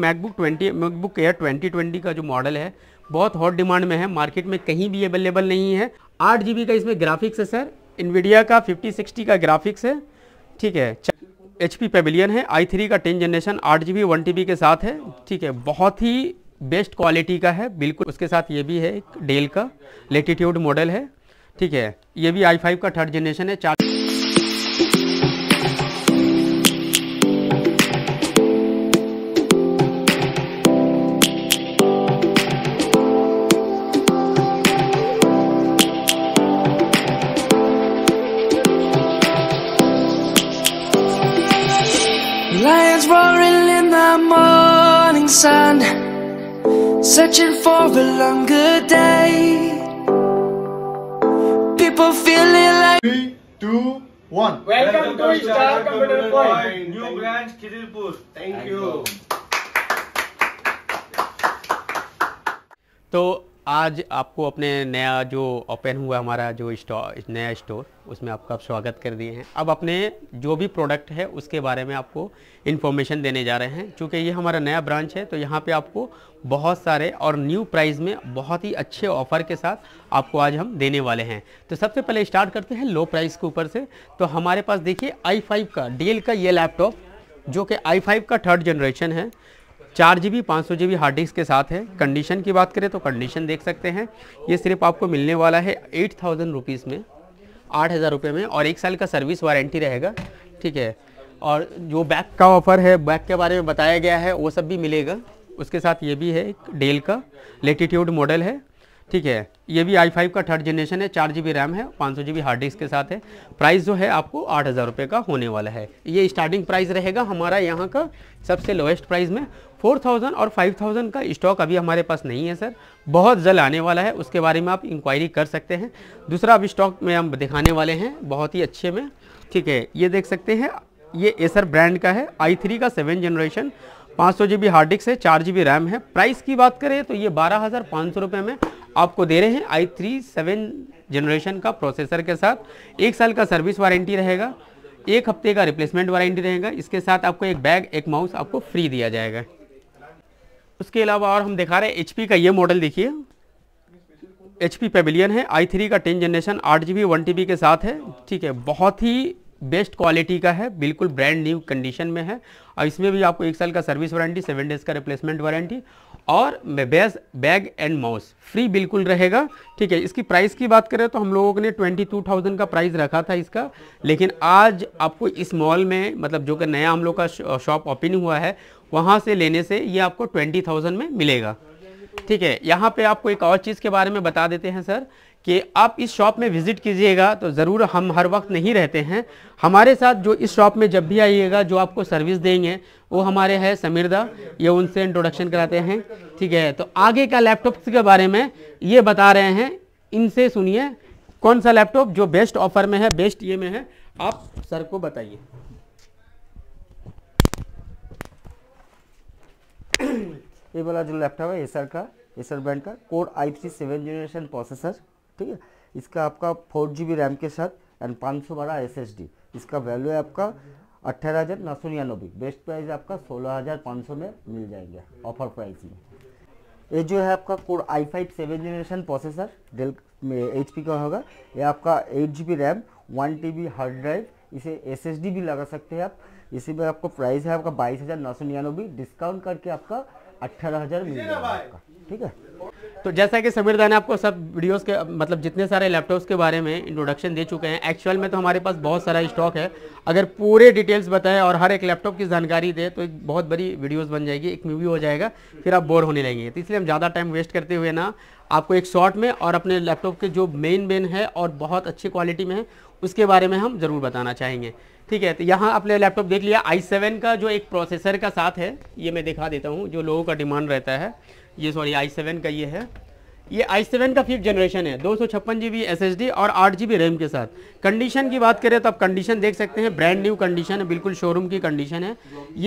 MacBook 20 MacBook air 2020 का जो model है बहुत हॉट डिमांड में है मार्केट में कहीं भी अवेलेबल नहीं है आठ जी का इसमें ग्राफिक्स है सर इन्विडिया का फिफ्टी सिक्सटी का ग्राफिक्स है ठीक है एच पी पेबिलियन है आई थ्री का टेन जनरेशन आठ जी बी वन टी के साथ है ठीक है बहुत ही बेस्ट क्वालिटी का है बिल्कुल उसके साथ ये भी है एक डेल का लेटीट्यूड मॉडल है ठीक है ये भी आई फाइव का थर्ड जनरेशन है चार Searching for a longer day People feeling like Three, two, one Welcome, Welcome to Star Computer Point New Thank branch, Kirilpur Thank, Thank you. you तो आज आपको अपने नया जो ओपन हुआ हमारा जो स्टोर नया स्टोर उसमें आपका स्वागत कर दिए हैं अब अपने जो भी प्रोडक्ट है उसके बारे में आपको इन्फॉर्मेशन देने जा रहे हैं क्योंकि ये हमारा नया ब्रांच है तो यहाँ पे आपको बहुत सारे और न्यू प्राइस में बहुत ही अच्छे ऑफ़र के साथ आपको आज हम देने वाले हैं तो सबसे पहले स्टार्ट करते हैं लो प्राइस के ऊपर से तो हमारे पास देखिए आई फाइव का डीएल का ये लैपटॉप जो कि आई फाइव का थर्ड जनरेशन है चार जी बी पाँच सौ जी बी हार्ड डिस्क के साथ है कंडीशन की बात करें तो कंडीशन देख सकते हैं ये सिर्फ आपको मिलने वाला है एट थाउजेंड रुपीज़ में आठ हज़ार रुपये में और एक साल का सर्विस वारंटी रहेगा ठीक है और जो बैक का ऑफ़र है बैक के बारे में बताया गया है वो सब भी मिलेगा उसके साथ ये भी है डेल का लेटीट्यूड मॉडल है ठीक है ये भी आई फाइव का थर्ड जनरेशन है चार जी रैम है पाँच सौ हार्ड डिस्क के साथ है प्राइस जो है आपको आठ हज़ार रुपये का होने वाला है ये स्टार्टिंग प्राइस रहेगा हमारा यहाँ का सबसे लोएस्ट प्राइस में फोर थाउजेंड और फाइव थाउजेंड का स्टॉक अभी हमारे पास नहीं है सर बहुत जल्द आने वाला है उसके बारे में आप इंक्वायरी कर सकते हैं दूसरा अभी स्टॉक में हम दिखाने वाले हैं बहुत ही अच्छे में ठीक है ये देख सकते हैं ये एसर ब्रांड का है आई थ्री का सेवन जनरेशन पाँच सौ जी बी हार्ड डिस्क है चार जी बी रैम है प्राइस की बात करें तो ये बारह हज़ार पाँच सौ रुपये में आपको दे रहे हैं आई थ्री सेवन जनरेशन का प्रोसेसर के साथ एक साल का सर्विस वारंटी रहेगा एक हफ्ते का रिप्लेसमेंट वारंटी रहेगा इसके साथ आपको एक बैग एक माउस आपको फ्री दिया जाएगा उसके अलावा और हम दिखा रहे हैं एच का ये मॉडल देखिए एच पी पेविलियन है आई थ्री का टेन जनरेशन आठ G B one T B के साथ है ठीक है बहुत ही बेस्ट क्वालिटी का है बिल्कुल ब्रांड न्यू कंडीशन में है और इसमें भी आपको एक साल का सर्विस वारंटी सेवन डेज़ का रिप्लेसमेंट वारंटी और beige bag and mouse free बिल्कुल रहेगा ठीक है इसकी प्राइस की बात करें तो हम लोगों ने ट्वेंटी टू थाउजेंड का प्राइस रखा था इसका लेकिन आज आपको इस मॉल में मतलब जो कि नया हम लोग का शॉप ओपन हुआ है वहाँ से लेने से ये आपको ट्वेंटी थाउजेंड में मिलेगा ठीक है यहाँ पे आपको एक और चीज़ के बारे में बता देते हैं सर कि आप इस शॉप में विज़िट कीजिएगा तो ज़रूर हम हर वक्त नहीं रहते हैं हमारे साथ जो इस शॉप में जब भी आइएगा जो आपको सर्विस देंगे वो हमारे हैं समीर दा ये उनसे इंट्रोडक्शन कराते हैं ठीक है तो आगे का लैपटॉप्स के बारे में ये बता रहे हैं इनसे सुनिए कौन सा लैपटॉप जो बेस्ट ऑफर में है बेस्ट ये में है आप सर को बताइए ये वाला जो लैपटॉप है एसर का एसर ब्रांड का core i three seven generation processor ठीक है इसका आपका फोर जी बी रैम के साथ एंड पाँच सौ बारह एस इसका वैल्यू है आपका अट्ठारह हज़ार नौ सौ निन्यानबे बेस्ट प्राइस आपका सोलह हज़ार पाँच सौ में मिल जाएंगे ऑफर प्राइस में ये जो है आपका core i five seven generation processor Dell H P का होगा ये आपका eight G B RAM one T B hard drive इसे एस एस डी भी लगा सकते हैं आप इसी में आपका प्राइस है आपका बाईस हज़ार नौ सौ निन्यानबे डिस्काउंट करके आपका अट्ठारह हज़ार मिल जाएगा आपका ठीक है तो जैसा कि समीर दा ने आपको सब वीडियोस के मतलब जितने सारे लैपटॉप्स के बारे में इंट्रोडक्शन दे चुके हैं एक्चुअल में तो हमारे पास बहुत सारा स्टॉक है अगर पूरे डिटेल्स बताएं और हर एक लैपटॉप की जानकारी दें तो एक बहुत बड़ी वीडियोस बन जाएगी एक मूवी हो जाएगा फिर आप बोर होने लगेंगे तो इसलिए हम ज़्यादा टाइम वेस्ट करते हुए ना आपको एक शॉर्ट में और अपने लैपटॉप के जो मेन मेन है और बहुत अच्छी क्वालिटी में है उसके बारे में हम ज़रूर बताना चाहेंगे ठीक है तो यहाँ आपने लैपटॉप देख लिया आई सेवन का जो एक प्रोसेसर का साथ है ये मैं दिखा देता हूँ जो लोगों का डिमांड रहता है ये सॉरी आई सेवन का ये है ये आई सेवन का फिफ्थ जनरेशन है दो सौ छप्पन G B S S D और आठ जी बी रैम के साथ कंडीशन की बात करें तो आप कंडीशन देख सकते हैं ब्रांड न्यू कंडीशन है बिल्कुल शोरूम की कंडीशन है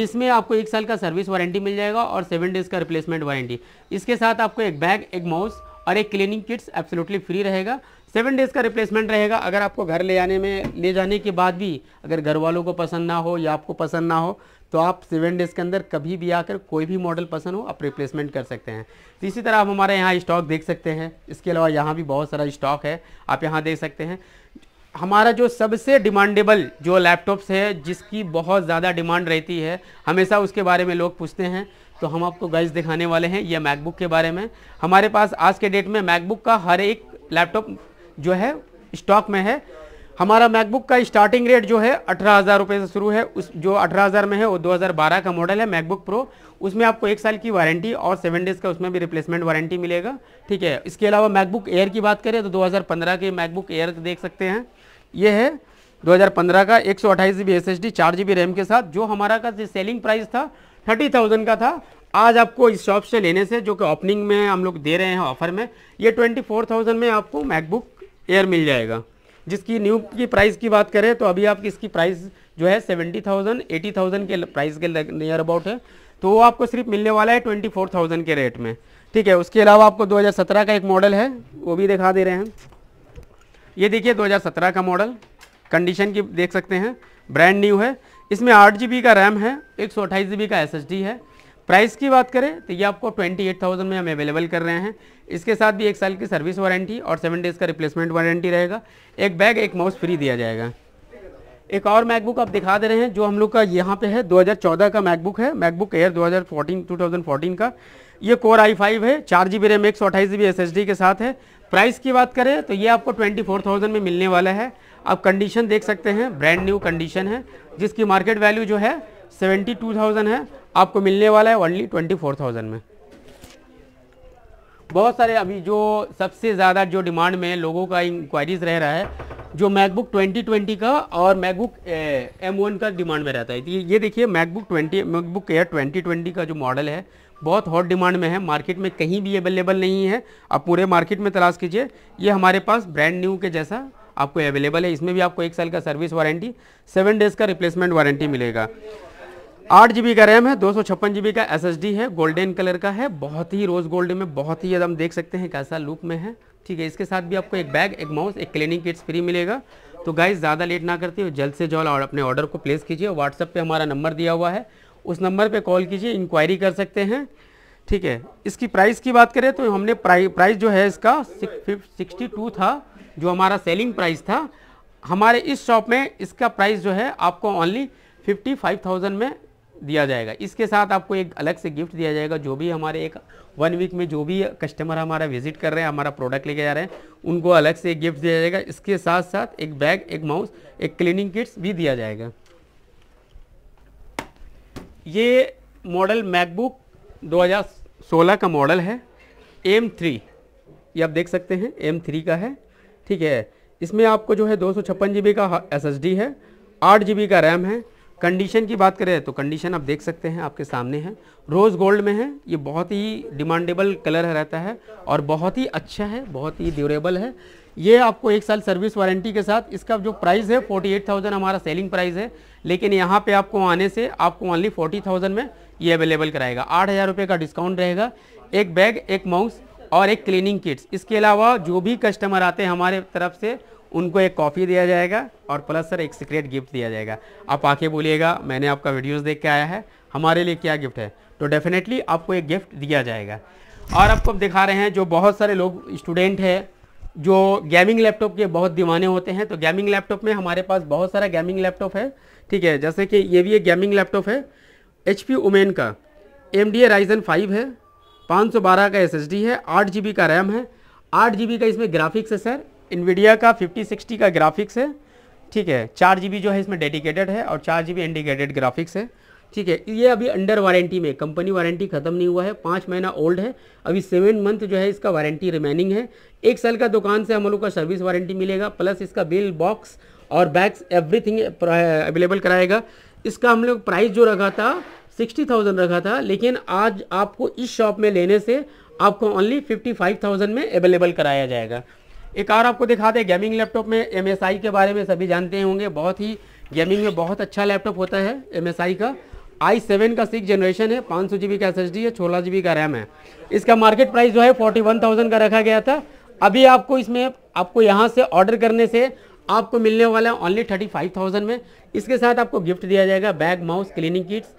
इसमें आपको एक साल का सर्विस वारंटी मिल जाएगा और सेवन डेज़ का रिप्लेसमेंट वारंटी इसके साथ आपको एक बैग एक माउस और एक क्लीनिंग किट्स एब्सोलूटली फ्री रहेगा सेवन डेज़ का रिप्लेसमेंट रहेगा अगर आपको घर ले आने में ले जाने के बाद भी अगर घर वालों को पसंद ना हो या आपको पसंद ना हो तो आप सेवन डेज़ के अंदर कभी भी आकर कोई भी मॉडल पसंद हो आप रिप्लेसमेंट कर सकते हैं तो इसी तरह आप हमारे यहाँ स्टॉक देख सकते हैं इसके अलावा यहाँ भी बहुत सारा स्टॉक है आप यहाँ देख सकते हैं हमारा जो सबसे डिमांडेबल जो लैपटॉप्स है जिसकी बहुत ज़्यादा डिमांड रहती है हमेशा उसके बारे में लोग पूछते हैं तो हम आपको गाइज दिखाने वाले हैं यह मैकबुक के बारे में हमारे पास आज के डेट में मैकबुक का हर एक लैपटॉप जो है स्टॉक में है हमारा मैकबुक का स्टार्टिंग रेट जो है अठारह हज़ार रुपये से शुरू है उस जो अठारह हज़ार में है वो 2012 का मॉडल है मैकबुक प्रो उसमें आपको एक साल की वारंटी और सेवन डेज़ का उसमें भी रिप्लेसमेंट वारंटी मिलेगा ठीक है इसके अलावा मैकबुक एयर की बात करें तो 2015 के मैकबुक एयर देख सकते हैं ये है 2015 का एक सौ अट्ठाईस G B S S D चार जी बी रैम के साथ जो हमारा का सेलिंग प्राइस था थर्टी थाउजेंड का था आज आपको इस शॉप से लेने से जो कि ओपनिंग में हम लोग दे रहे हैं ऑफर में ये ट्वेंटी फोर थाउजेंड में आपको मैकबुक एयर मिल जाएगा जिसकी न्यू की प्राइस की बात करें तो अभी आपकी इसकी प्राइस जो है सेवेंटी थाउजेंड एटी थाउजेंड के प्राइस के नियर अबाउट है तो वो आपको सिर्फ मिलने वाला है ट्वेंटी फोर थाउजेंड के रेट में ठीक है उसके अलावा आपको दो हज़ार सत्रह का एक मॉडल है वो भी दिखा दे रहे हैं ये देखिए दो हज़ार सत्रह का मॉडल कंडीशन की देख सकते हैं ब्रांड न्यू है इसमें आठ जी का रैम है एक सौ अट्ठाईस का एस है प्राइस की बात करें तो ये आपको 28,000 में हम अवेलेबल कर रहे हैं इसके साथ भी एक साल की सर्विस वारंटी और सेवन डेज़ का रिप्लेसमेंट वारंटी रहेगा एक बैग एक माउस फ्री दिया जाएगा एक और मैकबुक आप दिखा दे रहे हैं जो हम लोग का यहाँ पे है 2014 का मैकबुक है मैकबुक एयर 2014 2014 का ये कोर आई फाइव है चार जी बी रैम एक सौ अट्ठाईस G B S S D के साथ है प्राइस की बात करें तो ये आपको 24,000 में मिलने वाला है आप कंडीशन देख सकते हैं ब्रांड न्यू कंडीशन है जिसकी मार्केट वैल्यू जो है थाउजेंड है आपको मिलने वाला है ओनली ट्वेंटी फोर थाउजेंड में बहुत सारे अभी जो सबसे ज़्यादा जो डिमांड में लोगों का इंक्वायरीज रह रहा है जो मैकबुक 2020 का और मैकबुक एम वन का डिमांड में रहता है ये देखिए मैकबुक 20 मैकबुक एयर 2020 का जो मॉडल है बहुत हॉट डिमांड में है मार्केट में कहीं भी अवेलेबल नहीं है आप पूरे मार्केट में तलाश कीजिए ये हमारे पास ब्रांड न्यू के जैसा आपको अवेलेबल है इसमें भी आपको एक साल का सर्विस वारंटी सेवन डेज़ का रिप्लेसमेंट वारंटी मिलेगा आठ जीबी का रैम है दो सौ छप्पन जीबी का एसएसडी है गोल्डन कलर का है बहुत ही रोज़ गोल्ड में बहुत ही हम देख सकते हैं कैसा लुक में है ठीक है इसके साथ भी आपको एक बैग एक माउस एक क्लीनिंग किट्स फ्री मिलेगा तो गाइज ज़्यादा लेट ना करती हो जल्द से जल्द और अपने ऑर्डर को प्लेस कीजिए व्हाट्सअप पे हमारा नंबर दिया हुआ है उस नंबर पे कॉल कीजिए इंक्वायरी कर सकते हैं ठीक है इसकी प्राइस की बात करें तो हमने प्राइ, प्राइस जो है इसका सिक्सटी टू था जो हमारा सेलिंग प्राइस था हमारे इस शॉप में इसका प्राइस जो है आपको ओनली फिफ्टी फाइव थाउजेंड में दिया जाएगा इसके साथ आपको एक अलग से गिफ्ट दिया जाएगा जो भी हमारे एक वन वीक में जो भी कस्टमर हमारा विजिट कर रहे हैं हमारा प्रोडक्ट लेके जा रहे हैं उनको अलग से गिफ्ट दिया जाएगा इसके साथ साथ एक बैग एक माउस एक क्लीनिंग किट्स भी दिया जाएगा ये मॉडल मैकबुक 2016 का मॉडल है एम थ्री ये आप देख सकते हैं एम थ्री का है ठीक है इसमें आपको जो है दो सौ छप्पन जी बी का एस एस डी है आठ जी बी का रैम है कंडीशन की बात करें तो कंडीशन आप देख सकते हैं आपके सामने है रोज़ गोल्ड में है ये बहुत ही डिमांडेबल कलर रहता है और बहुत ही अच्छा है बहुत ही ड्यूरेबल है ये आपको एक साल सर्विस वारंटी के साथ इसका जो प्राइस है 48,000 हमारा सेलिंग प्राइस है लेकिन यहाँ पे आपको आने से आपको ओनली 40,000 में ये अवेलेबल कराएगा आठ हज़ार रुपये का डिस्काउंट रहेगा एक बैग एक माउस और एक क्लीनिंग किट्स इसके अलावा जो भी कस्टमर आते हैं हमारे तरफ से उनको एक कॉफ़ी दिया जाएगा और प्लस सर एक सीक्रेट गिफ्ट दिया जाएगा आप आके बोलिएगा मैंने आपका वीडियोस देख के आया है हमारे लिए क्या गिफ्ट है तो डेफिनेटली आपको एक गिफ्ट दिया जाएगा और आपको दिखा रहे हैं जो बहुत सारे लोग स्टूडेंट हैं जो गेमिंग लैपटॉप के बहुत दीवाने होते हैं तो गेमिंग लैपटॉप में हमारे पास बहुत सारा गेमिंग लैपटॉप है ठीक है जैसे कि ये भी एक गेमिंग लैपटॉप है एच पी उमेन का M D A Ryzen five है पाँच का एस है आठ जी का रैम है आठ जी का इसमें ग्राफिक्स है सर इन्विडिया का 5060 का ग्राफिक्स है ठीक है चार जी जो है इसमें डेडिकेटेड है और चार जी बी इंडिकेटेड ग्राफिक्स है ठीक है ये अभी अंडर वारंटी में कंपनी वारंटी ख़त्म नहीं हुआ है पाँच महीना ओल्ड है अभी सेवन मंथ जो है इसका वारंटी रिमेनिंग है एक साल का दुकान से हम लोग का सर्विस वारंटी मिलेगा प्लस इसका बिल बॉक्स और बैग्स एवरीथिंग अवेलेबल कराएगा इसका हम लोग प्राइस जो रखा था सिक्सटी थाउजेंड रखा था लेकिन आज आपको इस शॉप में लेने से आपको ओनली फिफ्टी फाइव थाउजेंड में अवेलेबल कराया जाएगा एक और आपको दिखाते हैं गेमिंग लैपटॉप में एम के बारे में सभी जानते होंगे बहुत ही गेमिंग में बहुत अच्छा लैपटॉप होता है एम का आई सेवन का सिक्स जनरेशन है पाँच सौ जी का एस है सोलह जी का रैम है इसका मार्केट प्राइस जो है फोर्टी वन थाउजेंड का रखा गया था अभी आपको इसमें आपको यहाँ से ऑर्डर करने से आपको मिलने वाला है ओनली थर्टी फाइव थाउजेंड में इसके साथ आपको गिफ्ट दिया जाएगा बैग माउस क्लीनिंग किट्स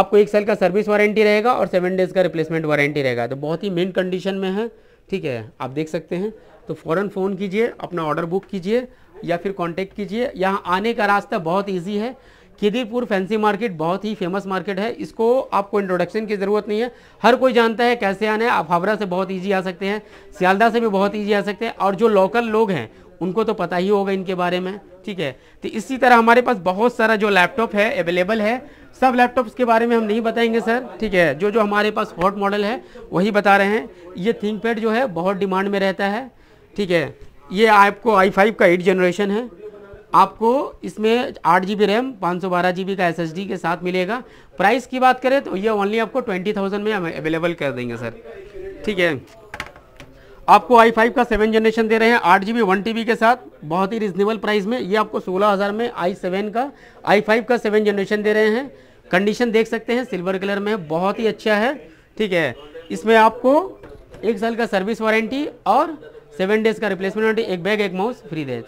आपको एक साल का सर्विस वारंटी रहेगा और सेवन डेज़ का रिप्लेसमेंट वारंटी रहेगा तो बहुत ही मेन कंडीशन में है ठीक है आप देख सकते हैं तो फ़ौरन फ़ोन कीजिए अपना ऑर्डर बुक कीजिए या फिर कांटेक्ट कीजिए यहाँ आने का रास्ता बहुत इजी है खिदीपुर फैंसी मार्केट बहुत ही फेमस मार्केट है इसको आपको इंट्रोडक्शन की ज़रूरत नहीं है हर कोई जानता है कैसे आना है आप हावड़ा से बहुत ईजी आ सकते हैं सियालदा से भी बहुत ईजी आ सकते हैं और जो लोकल लोग हैं उनको तो पता ही होगा इनके बारे में ठीक है तो इसी तरह हमारे पास बहुत सारा जो लैपटॉप है अवेलेबल है सब लैपटॉप्स के बारे में हम नहीं बताएंगे सर ठीक है जो जो हमारे पास हॉट मॉडल है वही बता रहे हैं ये थिंक पैड जो है बहुत डिमांड में रहता है ठीक है ये आपको आई फाइव का एट जनरेशन है आपको इसमें आठ जी बी रैम पाँच सौ बारह जी बी का एस एस डी के साथ मिलेगा प्राइस की बात करें तो ये ओनली आपको ट्वेंटी थाउजेंड में अवेलेबल कर देंगे सर ठीक है आपको आई फाइव का सेवन जनरेशन दे रहे हैं आठ G B one T B के साथ बहुत ही रिजनेबल प्राइस में ये आपको सोलह हज़ार में आई सेवन का आई फाइव का सेवन जनरेशन दे रहे हैं कंडीशन देख सकते हैं सिल्वर कलर में बहुत ही अच्छा है ठीक है इसमें आपको एक साल का सर्विस वारंटी और सेवन डेज का रिप्लेसमेंट एक बैग एक माउस फ्री दे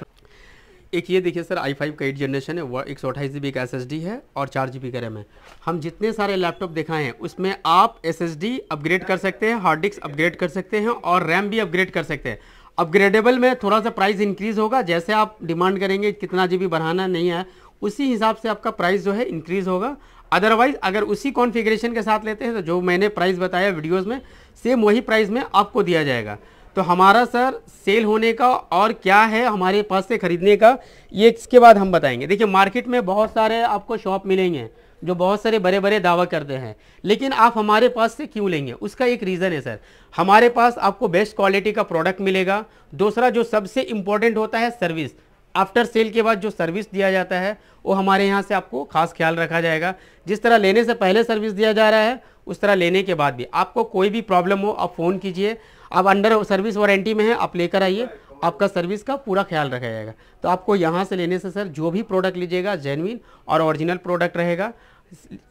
एक ये देखिए सर आई फाइव का एट जनरेशन है वो एक सौ अट्ठाईस जी बी का एस एस डी है और चार जी बी का रैम है हम जितने सारे लैपटॉप दिखाए हैं उसमें आप एस एस डी अपग्रेड कर सकते हैं हार्ड डिस्क अपग्रेड कर सकते हैं और रैम भी अपग्रेड कर सकते हैं अपग्रेडेबल में थोड़ा सा प्राइस इंक्रीज होगा जैसे आप डिमांड करेंगे कितना जी बी बढ़ाना नहीं है उसी हिसाब से आपका प्राइस जो है इंक्रीज होगा अदरवाइज अगर उसी कॉन्फिग्रेशन के साथ लेते हैं तो जो मैंने प्राइस बताया वीडियोज़ में सेम वही प्राइस में आपको दिया जाएगा तो हमारा सर सेल होने का और क्या है हमारे पास से ख़रीदने का ये इसके बाद हम बताएंगे देखिए मार्केट में बहुत सारे आपको शॉप मिलेंगे जो बहुत सारे बड़े बड़े दावा करते हैं लेकिन आप हमारे पास से क्यों लेंगे उसका एक रीज़न है सर हमारे पास आपको बेस्ट क्वालिटी का प्रोडक्ट मिलेगा दूसरा जो सबसे इम्पोर्टेंट होता है सर्विस आफ्टर सेल के बाद जो सर्विस दिया जाता है वो हमारे यहाँ से आपको खास ख्याल रखा जाएगा जिस तरह लेने से पहले सर्विस दिया जा रहा है उस तरह लेने के बाद भी आपको कोई भी प्रॉब्लम हो आप फ़ोन कीजिए आप अंडर सर्विस वारंटी में है आप लेकर आइए आपका सर्विस का पूरा ख्याल रखा जाएगा तो आपको यहाँ से लेने से सर जो भी प्रोडक्ट लीजिएगा जेनविन और ओरिजिनल प्रोडक्ट रहेगा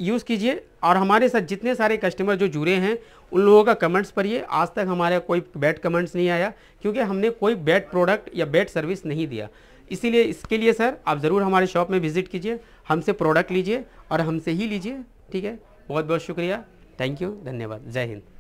यूज़ कीजिए और हमारे साथ जितने सारे कस्टमर जो जुड़े हैं उन लोगों का कमेंट्स पढ़िए आज तक हमारा कोई बैड कमेंट्स नहीं आया क्योंकि हमने कोई बैड प्रोडक्ट या बैड सर्विस नहीं दिया इसीलिए इसके लिए सर आप ज़रूर हमारे शॉप में विज़िट कीजिए हमसे प्रोडक्ट लीजिए और हमसे ही लीजिए ठीक है बहुत बहुत शुक्रिया थैंक यू धन्यवाद जय हिंद